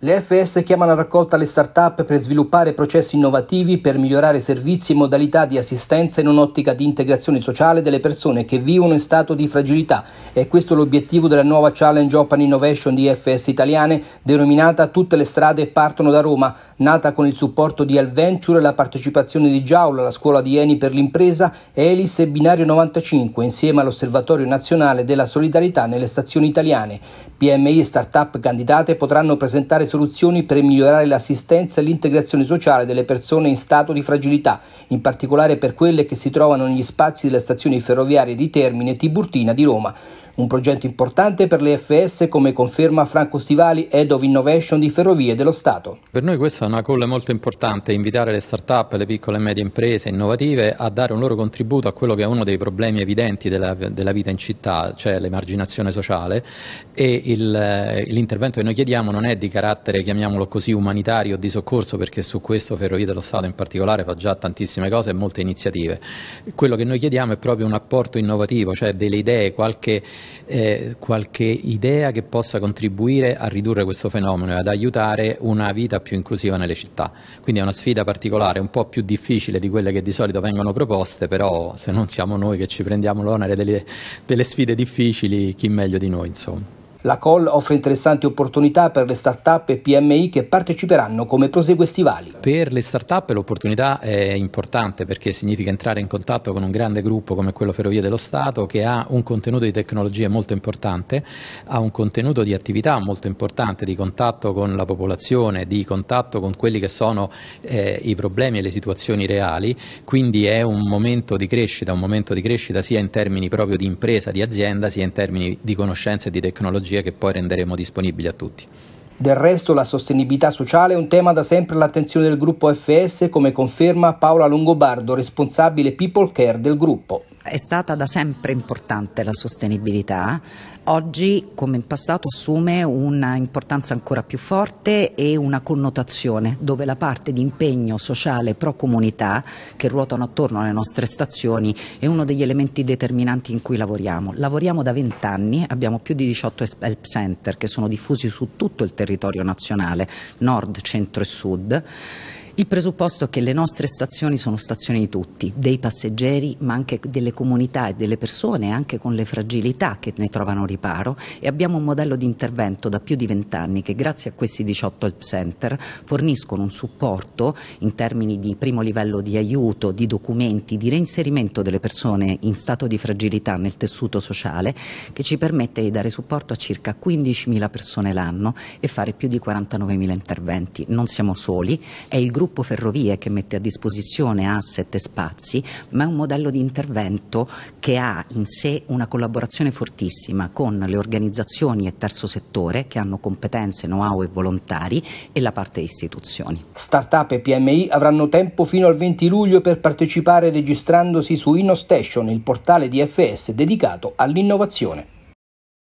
Le FS chiamano a raccolta le start-up per sviluppare processi innovativi per migliorare servizi e modalità di assistenza in un'ottica di integrazione sociale delle persone che vivono in stato di fragilità. È questo l'obiettivo della nuova Challenge Open Innovation di FS italiane, denominata Tutte le strade partono da Roma, nata con il supporto di Alventure, la partecipazione di Giaula, la scuola di Eni per l'impresa, Elis e Binario 95, insieme all'Osservatorio Nazionale della Solidarietà nelle stazioni italiane. PMI e start-up candidate potranno presentare individuare soluzioni per migliorare l'assistenza e l'integrazione sociale delle persone in stato di fragilità, in particolare per quelle che si trovano negli spazi delle stazioni ferroviarie di Termine e Tiburtina di Roma. Un progetto importante per le FS come conferma Franco Stivali, Head of Innovation di Ferrovie dello Stato. Per noi questa è una call molto importante, invitare le start-up, le piccole e medie imprese innovative a dare un loro contributo a quello che è uno dei problemi evidenti della, della vita in città, cioè l'emarginazione sociale e il, eh, l'intervento che noi chiediamo non è di carattere, chiamiamolo così, umanitario di soccorso perché su questo Ferrovie dello Stato in particolare fa già tantissime cose e molte iniziative. Quello che noi chiediamo è proprio un apporto innovativo, cioè delle idee, qualche eh, qualche idea che possa contribuire a ridurre questo fenomeno e ad aiutare una vita più inclusiva nelle città. Quindi è una sfida particolare, un po' più difficile di quelle che di solito vengono proposte, però se non siamo noi che ci prendiamo l'onere delle, delle sfide difficili, chi meglio di noi, insomma. La call offre interessanti opportunità per le start-up e PMI che parteciperanno come prosegue estivali. Per le start-up l'opportunità è importante perché significa entrare in contatto con un grande gruppo come quello Ferrovie dello Stato che ha un contenuto di tecnologie molto importante, ha un contenuto di attività molto importante, di contatto con la popolazione, di contatto con quelli che sono eh, i problemi e le situazioni reali, quindi è un momento di crescita, un momento di crescita sia in termini proprio di impresa, di azienda, sia in termini di conoscenza e di tecnologia strategie che poi renderemo disponibili a tutti. Del resto la sostenibilità sociale è un tema da sempre all'attenzione del gruppo FS come conferma Paola Longobardo, responsabile People Care del gruppo. È stata da sempre importante la sostenibilità, oggi come in passato assume un'importanza ancora più forte e una connotazione dove la parte di impegno sociale pro comunità che ruotano attorno alle nostre stazioni è uno degli elementi determinanti in cui lavoriamo. Lavoriamo da 20 anni, abbiamo più di 18 help center che sono diffusi su tutto il territorio nazionale, nord, centro e sud. Il presupposto è che le nostre stazioni sono stazioni di tutti, dei passeggeri ma anche delle comunità e delle persone, anche con le fragilità che ne trovano riparo e abbiamo un modello di intervento da più di vent'anni che grazie a questi 18 help center forniscono un supporto in termini di primo livello di aiuto, di documenti, di reinserimento delle persone in stato di fragilità nel tessuto sociale che ci permette di dare supporto a circa 15.000 persone l'anno e fare più di 49.000 interventi. Non siamo soli, è il gruppo gruppo Ferrovie che mette a disposizione asset e spazi, ma è un modello di intervento che ha in sé una collaborazione fortissima con le organizzazioni e terzo settore che hanno competenze, know-how e volontari e la parte istituzioni. Startup e PMI avranno tempo fino al 20 luglio per partecipare registrandosi su InnoStation, il portale di FS dedicato all'innovazione.